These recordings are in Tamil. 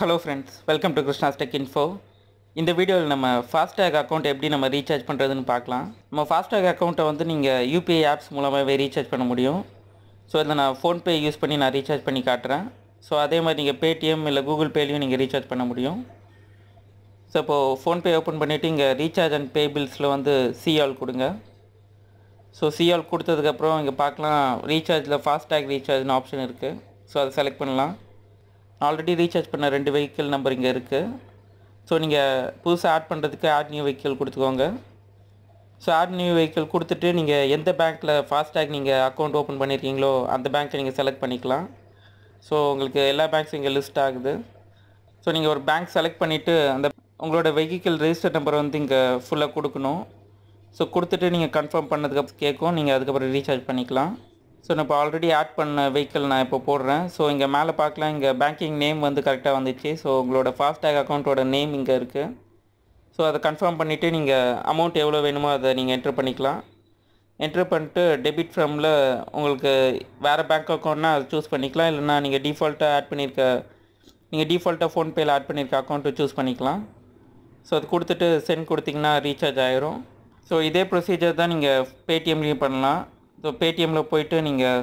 hello friends welcome to Krishna Tech Info இந்த வீடியோவில் நம்ம ஃபாஸ்டேக் அக்கௌண்ட் எப்படி நம்ம ரீசார்ஜ் பண்ணுறதுன்னு பார்க்கலாம் நம்ம ஃபாஸ்டேக் அக்கௌண்ட்டை வந்து நீங்கள் யூபிஐ ஆப்ஸ் மூலமாகவே ரீசார்ஜ் பண்ண முடியும் ஸோ இதை நான் ஃபோன்பே யூஸ் பண்ணி நான் ரீசார்ஜ் பண்ணி காட்டுறேன் ஸோ அதே மாதிரி நீங்கள் பேடிஎம் இல்லை கூகுள் பேலையும் நீங்கள் ரீசார்ஜ் பண்ண முடியும் ஸோ இப்போது ஃபோன்பே ஓப்பன் பண்ணிவிட்டு இங்கே ரீசார்ஜ் அண்ட் பே பில்ஸில் வந்து சிஆல் கொடுங்க ஸோ சிஆல் கொடுத்ததுக்கப்புறம் இங்கே பார்க்கலாம் ரீசார்ஜில் ஃபாஸ்டேக் ரீசார்ஜ்னு ஆப்ஷன் இருக்குது ஸோ அதை செலக்ட் பண்ணலாம் ஆல்ரெடி ரீசார்ஜ் பண்ண ரெண்டு வெஹிக்கிள் நம்பர் இங்கே இருக்குது ஸோ நீங்கள் புதுசாக ஆட் பண்ணுறதுக்கு ஆட் நியூ வெஹிக்கிள் கொடுத்துக்கோங்க ஸோ ஆட் நியூ வெஹிக்கிள் கொடுத்துட்டு நீங்கள் எந்த பேங்க்கில் ஃபாஸ்டேக் நீங்கள் அக்கௌண்ட் ஓப்பன் பண்ணியிருக்கீங்களோ அந்த பேங்க்கை நீங்கள் செலக்ட் பண்ணிக்கலாம் ஸோ உங்களுக்கு எல்லா பேங்க்ஸும் இங்கே லிஸ்ட் ஆகுது ஸோ நீங்கள் ஒரு பேங்க் செலக்ட் பண்ணிவிட்டு அந்த உங்களோட வெஹிக்கிள் ரெஜிஸ்டர் நம்பர் வந்து இங்கே ஃபுல்லாக கொடுக்கணும் ஸோ கொடுத்துட்டு நீங்கள் கன்ஃபார்ம் பண்ணதுக்கப்புறம் கேட்கும் நீங்கள் அதுக்கப்புறம் ரீசார்ஜ் பண்ணிக்கலாம் ஸோ நான் இப்போ ஆல்ரெடி ஆட் பண்ண வெஹிக்கிள் நான் இப்போ போடுறேன் ஸோ இங்கே மேலே பார்க்கலாம் இங்கே பேங்கிங் நேம் வந்து கரெக்டாக வந்துச்சு ஸோ உங்களோட ஃபாஸ்டேக் அக்கௌண்ட்டோட நேம் இங்கே இருக்குது ஸோ அதை கன்ஃபார்ம் பண்ணிவிட்டு நீங்கள் அமௌண்ட் எவ்வளோ வேணுமோ அதை நீங்கள் என்ட்ரு பண்ணிக்கலாம் என்ட்ரு பண்ணிட்டு டெபிட் ஃப்ரமில் உங்களுக்கு வேறு பேங்க் அக்கௌண்ட்னா அதை சூஸ் பண்ணிக்கலாம் இல்லைனா நீங்கள் டிஃபால்ட்டாக ஆட் பண்ணியிருக்க நீங்கள் டிஃபால்ட்டாக ஃபோன்பேயில் ஆட் பண்ணியிருக்க அக்கௌண்ட்டு சூஸ் பண்ணிக்கலாம் ஸோ அது கொடுத்துட்டு சென்ட் கொடுத்திங்கன்னா ரீசார்ஜ் ஆயிரும் ஸோ இதே ப்ரொசீஜர் தான் நீங்கள் பேடிஎம்லேயும் பண்ணலாம் ஸோ பேடிஎம்மில் போயிட்டு நீங்கள்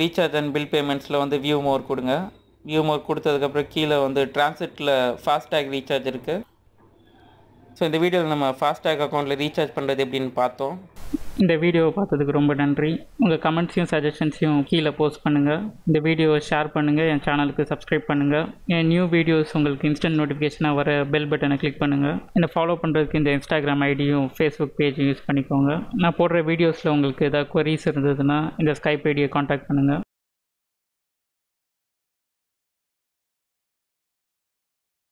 ரீசார்ஜ் அண்ட் பில் பேமெண்ட்ஸில் வந்து வியூ மோர் கொடுங்க வியூ மோர் கொடுத்ததுக்கப்புறம் கீழே வந்து டிரான்சிட்டில் ஃபாஸ்டேக் ரீசார்ஜ் இருக்குது ஸோ இந்த வீடியோவில் நம்ம ஃபாஸ்டேக் அக்கௌண்ட்டில் ரீசார்ஜ் பண்ணுறது எப்படின்னு பார்த்தோம் இந்த வீடியோவை பார்த்ததுக்கு ரொம்ப நன்றி உங்கள் கமெண்ட்ஸையும் சஜஷன்ஸையும் கீழே போஸ்ட் பண்ணுங்கள் இந்த வீடியோவை ஷேர் பண்ணுங்கள் என் சேனலுக்கு சப்ஸ்கிரைப் பண்ணுங்கள் என் நியூ வீடியோஸ் உங்களுக்கு இன்ஸ்டன்ட் நோட்டிஃபிகேஷனாக வர பெல் பட்டனை கிளிக் பண்ணுங்கள் என்னை ஃபாலோ பண்ணுறதுக்கு இந்த இன்ஸ்டாகிராம் ஐடியும் ஃபேஸ்புக் பேஜும் யூஸ் பண்ணிக்கோங்க நான் போடுற வீடியோஸில் உங்களுக்கு ஏதாவது கொரீஸ் இருந்ததுன்னா இந்த ஸ்கைப் ஐடியை காண்டாக்ட் பண்ணுங்கள்